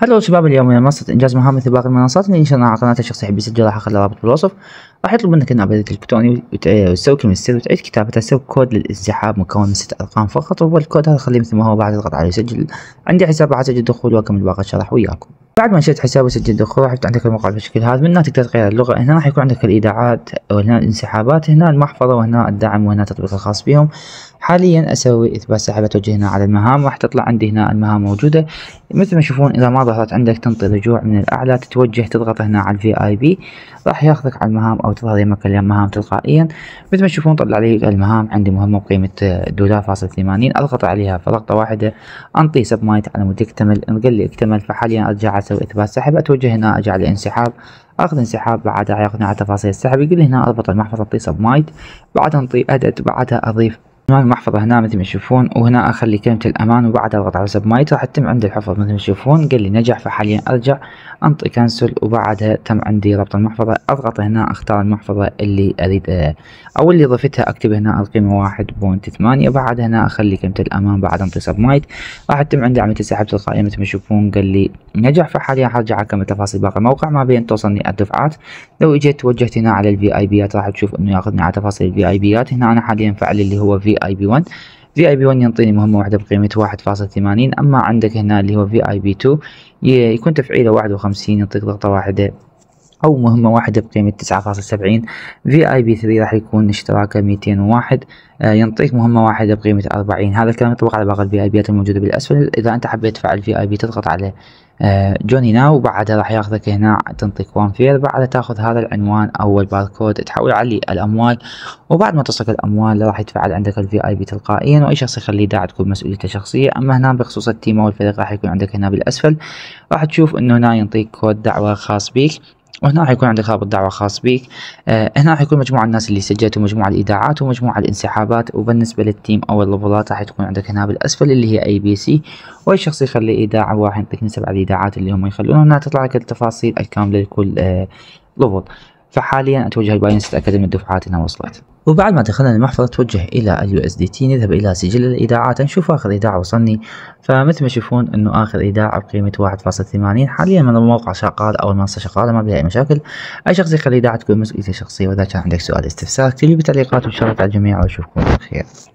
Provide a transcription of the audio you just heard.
هلو شباب اليوم من منصة إنجاز مهام مثل باقي المنصات اللي نشرناها على قناتي الشخصية حبي راح حق الرابط بالوصف راح يطلب منك إنه بريد إلكتروني وتسوي كلمة سر وتعيد كتابتها سوي كود للانسحاب مكون من ست أرقام فقط وهو الكود هذا خليه مثل ما هو بعد اضغط على سجل عندي حساب راح أسجل دخول وأكمل باقي الشرح وياكم بعد ما شفت حساب وسجل دخول راح يفتح عندك الموقع بالشكل هذا من هنا تقدر تغير اللغة هنا راح يكون عندك الإيداعات وهنا الانسحابات هنا المحفظة وهنا الدعم وهنا التطبيق الخاص بهم حاليا اسوي اثبات سحبة اتوجه هنا على المهام راح تطلع عندي هنا المهام موجودة مثل ما تشوفون اذا ما ظهرت عندك تنطي رجوع من الاعلى تتوجه تضغط هنا على الفي اي بي راح ياخذك على المهام او تظهر يمك المهام تلقائيا مثل ما تشوفون طلع لي المهام عندي مهمة بقيمة دولار فاصل ثمانين اضغط عليها فضغطة واحدة انطي سبمايت على مود يكتمل انقل لي اكتمل فحاليا ارجع اسوي اثبات سحب اتوجه هنا ارجع لانسحاب اخذ انسحاب بعدها ياخذني على تفاصيل السحب يقول لي هنا اربط المحفظة انطي سبمايت بعدها انطي ادت بعدها اضيف المحفظة هنا مثل ما تشوفون وهنا اخلي كلمة الامان وبعدها اضغط على سب مايت راح تتم عندي الحفظ مثل ما تشوفون قال لي نجح فحاليا ارجع انطي كنسل وبعدها تم عندي ربط المحفظة اضغط هنا اختار المحفظة اللي اريد آه، او اللي ضفتها اكتب هنا القيمة 1.8 بعد هنا اخلي كلمة الامان بعد انطي سب مايت راح تتم عندي عملية السحب تلقائية مثل ما تشوفون قال لي نجح فحاليا حرجع اكمل تفاصيل باقي الموقع ما بين توصلني الدفعات لو اجيت توجهت هنا على الفي اي بيات راح تشوف انه ياخذني على تفاصيل الفي اي بيات هنا انا حاليا فعل اللي هو في اي بي 1 في اي بي 1 ينطيني مهمة واحدة بقيمة 1.80 اما عندك هنا اللي هو في اي بي 2 يكون تفعيله 51 يعطيك ضغطة واحدة أو مهمة واحدة بقيمة تسعة فاصل سبعين في اي بي ثري راح يكون اشتراكه ميتين وواحد آه، ينطيك مهمة واحدة بقيمة أربعين هذا الكلام يطبق على باقي الفي اي بيات الموجودة بالأسفل إذا أنت حبيت تفعل في اي بي تضغط على جوني ناو وبعدها راح ياخذك هنا تنطيك وان فير بعدها تاخذ هذا العنوان أو الباركود تحول عليه الأموال وبعد ما تصلك الأموال راح يتفعل عندك الفي اي بي تلقائيا وأي شخص يخليه داعي تكون مسؤوليته شخصية أما هنا بخصوص التيم أو الفريق راح يكون عندك هنا بالأسفل راح تشوف إنه هنا ينطيك كود دعوة خاص بيك وهنا يكون عندك رابط دعوة خاص بك آه هنا يكون مجموع الناس اللي سجلت ومجموعة الإيداعات ومجموعة الانسحابات وبالنسبة للتيم أو الليفلات راح تكون عندك هنا بالأسفل اللي هي أي بي سي وأي شخص يخلي إيداع وراح يعطيك نسب على الإيداعات اللي هم يخلونها هنا تطلع لك التفاصيل الكاملة لكل آه ليفل فحاليا اتوجه لباينست اكاديمي الدفعات انها وصلت وبعد ما دخلنا المحفظة توجه إلى اليو اس دي تي نذهب إلى سجل الإيداعات نشوف آخر إيداع وصلني فمثل ما تشوفون إنه آخر إيداع بقيمة 1.80 حاليا من الموقع شغال أو المنصة شغالة ما بها أي مشاكل أي شخص يخلي الإيداع تكون مسؤوليته شخصية وإذا كان عندك سؤال استفسار اكتب لي بالتعليقات وإن شاء الله على الجميع وأشوفكم بخير